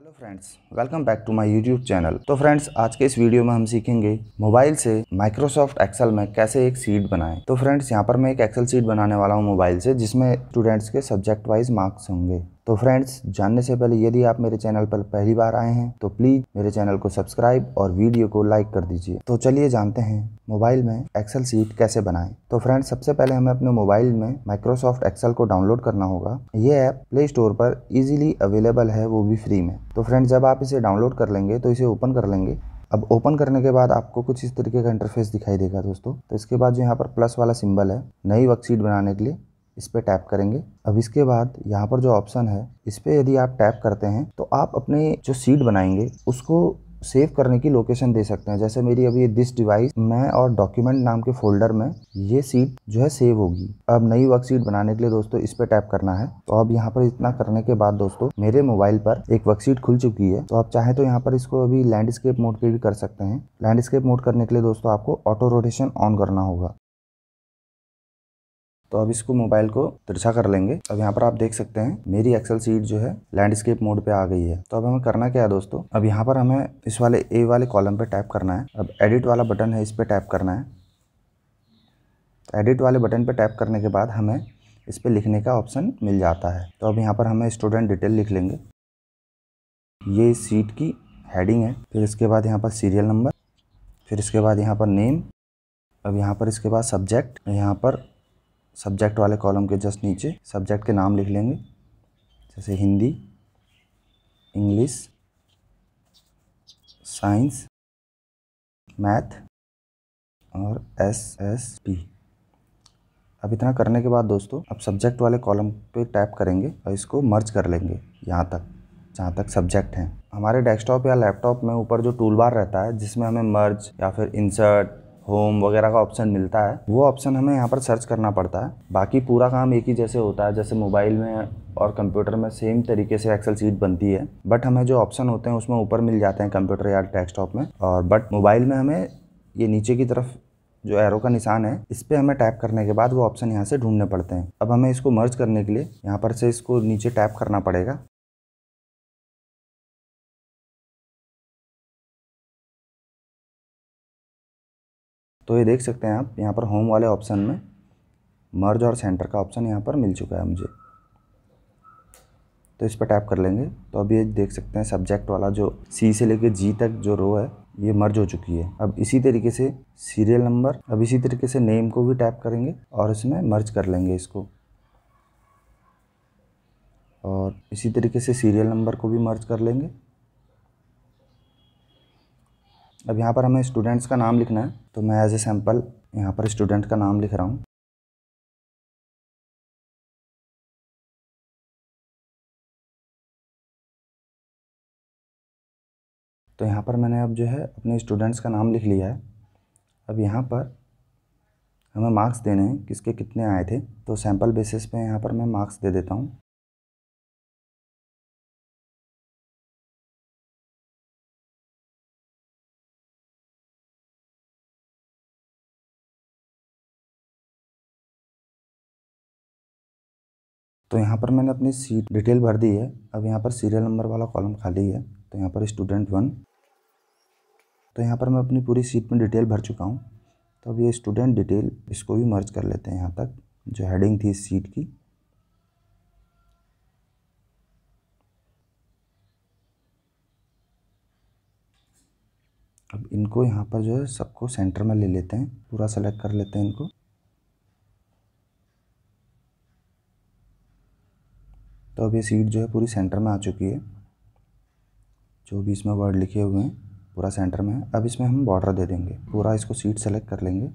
hello friends welcome back to my YouTube channel तो friends आज के इस वीडियो में हम सीखेंगे मोबाइल से माइक्रोसॉफ्ट एक्सेल में कैसे एक सीट बनाएं तो फ्रेंड्स यहाँ पर मैं एक एक्सेल सीट बनाने वाला हूँ मोबाइल से जिसमें स्टूडेंट्स के सब्जेक्ट वाइज मार्क्स होंगे तो फ्रेंड्स जानने से पहले यदि आप मेरे चैनल पर पहली बार आए हैं तो प्लीज मेरे चैनल को सब्सक्राइब और वीडियो को लाइक कर दीजिए तो चलिए जानते हैं मोबाइल में एक्सेल सीट कैसे बनाएं तो फ्रेंड्स सबसे पहले हमें अपने मोबाइल में माइक्रोसॉफ्ट एक्सेल को डाउनलोड करना होगा ये ऐप प्ले स्टोर पर इजीली अवेलेबल है वो भी फ्री में तो फ्रेंड्स जब आप इसे डाउनलोड कर लेंगे तो इसे ओपन कर लेंगे अब ओपन करने के बाद आपको कुछ इस तरीके का इंटरफेस दिखाई देगा दोस्तों तो इसके बाद जो यहाँ पर प्लस वाला सिंबल है नई वर्कशीट बनाने के लिए इस पर टैप करेंगे अब इसके बाद यहाँ पर जो ऑप्शन है इस पर यदि आप टैप करते हैं तो आप अपने जो सीट बनाएंगे उसको सेव करने की लोकेशन दे सकते हैं जैसे मेरी अभी दिस डिवाइस मैं और डॉक्यूमेंट नाम के फोल्डर में ये सीट जो है सेव होगी अब नई वर्कशीट बनाने के लिए दोस्तों इस पर टैप करना है तो अब यहाँ पर इतना करने के बाद दोस्तों मेरे मोबाइल पर एक वर्कशीट खुल चुकी है तो आप चाहे तो यहाँ पर इसको अभी लैंडस्केप मोड पर भी कर सकते हैं लैंडस्केप मोड करने के लिए दोस्तों आपको ऑटो रोटेशन ऑन करना होगा तो अब इसको मोबाइल को तिरछा कर लेंगे अब यहाँ पर आप देख सकते हैं मेरी एक्सेल सीट जो है लैंडस्केप मोड पे आ गई है तो अब हमें करना क्या है दोस्तों अब यहाँ पर हमें इस वाले ए वाले कॉलम पे टाइप करना है अब एडिट वाला बटन है इस पर टाइप करना है एडिट तो वाले बटन पर टाइप करने के बाद हमें इस पर लिखने का ऑप्शन मिल जाता है तो अब यहाँ पर हमें स्टूडेंट डिटेल लिख लेंगे ये सीट की हेडिंग है फिर इसके बाद यहाँ पर सीरियल नंबर फिर इसके बाद यहाँ पर नेम अब यहाँ पर इसके बाद सब्जेक्ट यहाँ पर सब्जेक्ट वाले कॉलम के जस्ट नीचे सब्जेक्ट के नाम लिख लेंगे जैसे हिंदी इंग्लिश साइंस मैथ और एस एस पी अब इतना करने के बाद दोस्तों अब सब्जेक्ट वाले कॉलम पे टैप करेंगे और इसको मर्ज कर लेंगे यहाँ तक जहाँ तक सब्जेक्ट हैं हमारे डेस्कटॉप या लैपटॉप में ऊपर जो टूल बार रहता है जिसमें हमें मर्ज या फिर इंसर्ट होम वगैरह का ऑप्शन मिलता है वो ऑप्शन हमें यहाँ पर सर्च करना पड़ता है बाकी पूरा काम एक ही जैसे होता है जैसे मोबाइल में और कंप्यूटर में सेम तरीके से एक्सेल सीट बनती है बट हमें जो ऑप्शन होते हैं उसमें ऊपर मिल जाते हैं कंप्यूटर या डेस्कटॉप में और बट मोबाइल में हमें ये नीचे की तरफ जो एरो का निशान है इस पर हमें टैप करने के बाद वो ऑप्शन यहाँ से ढूंढने पड़ते हैं अब हमें इसको मर्ज करने के लिए यहाँ पर से इसको नीचे टैप करना पड़ेगा तो ये देख सकते हैं आप यहाँ पर होम वाले ऑप्शन में मर्ज और सेंटर का ऑप्शन यहाँ पर मिल चुका है मुझे तो इस पर टैप कर लेंगे तो अब ये देख सकते हैं सब्जेक्ट वाला जो सी से लेके जी तक जो रो है ये मर्ज हो चुकी है अब इसी तरीके से सीरियल नंबर अब इसी तरीके से नेम को भी टैप करेंगे और इसमें मर्ज कर लेंगे इसको और इसी तरीके से सीरियल नंबर को भी मर्ज कर लेंगे अब यहाँ पर हमें स्टूडेंट्स का नाम लिखना है तो मैं एज ए सैम्पल यहाँ पर स्टूडेंट का नाम लिख रहा हूँ तो यहाँ पर मैंने अब जो है अपने स्टूडेंट्स का नाम लिख लिया है अब यहाँ पर हमें मार्क्स देने हैं किसके कितने आए थे तो सैम्पल बेसिस पे यहाँ पर मैं मार्क्स दे देता हूँ तो यहाँ पर मैंने अपनी सीट डिटेल भर दी है अब यहाँ पर सीरियल नंबर वाला कॉलम खाली है तो यहाँ पर स्टूडेंट वन तो यहाँ पर मैं अपनी पूरी सीट में डिटेल भर चुका हूँ तो अब ये स्टूडेंट डिटेल इसको भी मर्ज कर लेते हैं यहाँ तक जो हेडिंग थी इस सीट की अब इनको यहाँ पर जो है सबको सेंटर में ले लेते हैं पूरा सेलेक्ट कर लेते हैं इनको तो अब ये सीट जो है पूरी सेंटर में आ चुकी है जो भी इसमें वर्ड लिखे हुए हैं पूरा सेंटर में है अब इसमें हम बॉर्डर दे देंगे पूरा इसको सीट सेलेक्ट कर लेंगे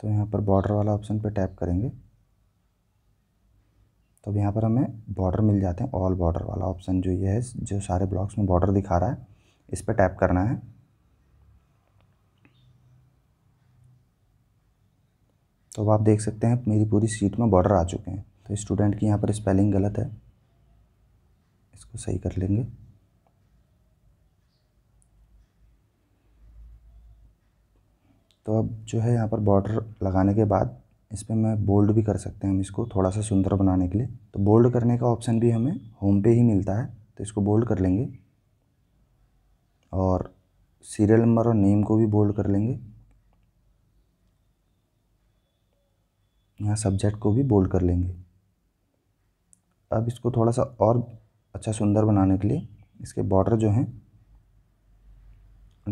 तो यहाँ पर बॉर्डर वाला ऑप्शन पे टैप करेंगे तो अब यहाँ पर हमें बॉर्डर मिल जाते हैं ऑल बॉर्डर वाला ऑप्शन जो ये है जो सारे ब्लॉक्स में बॉर्डर दिखा रहा है इस पर टैप करना है तो अब आप देख सकते हैं मेरी पूरी सीट में बॉर्डर आ चुके हैं तो स्टूडेंट की यहाँ पर स्पेलिंग गलत है इसको सही कर लेंगे तो अब जो है यहाँ पर बॉर्डर लगाने के बाद इस पर मैं बोल्ड भी कर सकते हैं हम इसको थोड़ा सा सुंदर बनाने के लिए तो बोल्ड करने का ऑप्शन भी हमें होम पे ही मिलता है तो इसको बोल्ड कर लेंगे और सीरियल नंबर और नेम को भी बोल्ड कर लेंगे यहाँ सब्जेक्ट को भी बोल्ड कर लेंगे अब इसको थोड़ा सा और अच्छा सुंदर बनाने के लिए इसके बॉर्डर जो हैं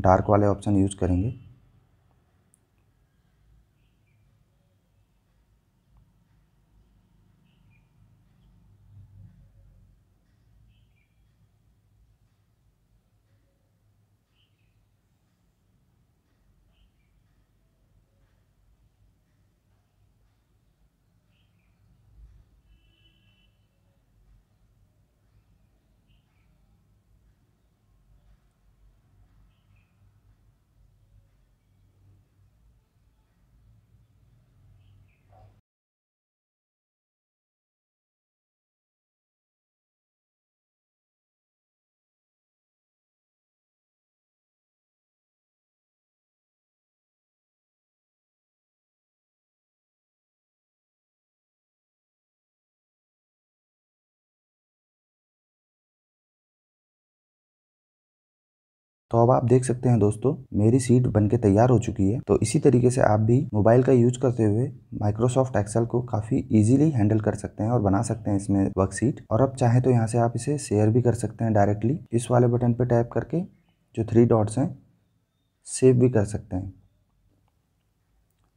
डार्क वाले ऑप्शन यूज़ करेंगे तो अब आप देख सकते हैं दोस्तों मेरी सीट बनके तैयार हो चुकी है तो इसी तरीके से आप भी मोबाइल का यूज करते हुए माइक्रोसॉफ्ट एक्सेल को काफ़ी इजीली हैंडल कर सकते हैं और बना सकते हैं इसमें वर्कशीट और अब चाहे तो यहाँ से आप इसे शेयर भी कर सकते हैं डायरेक्टली इस वाले बटन पर टैप करके जो थ्री डॉट्स हैं सेव भी कर सकते हैं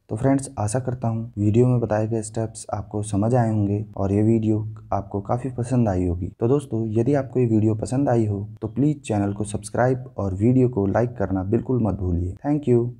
तो फ्रेंड्स आशा करता हूँ वीडियो में बताए गए स्टेप्स आपको समझ आए होंगे और ये वीडियो आपको काफ़ी पसंद आई होगी तो दोस्तों यदि आपको ये वीडियो पसंद आई हो तो प्लीज़ चैनल को सब्सक्राइब और वीडियो को लाइक करना बिल्कुल मत भूलिए थैंक यू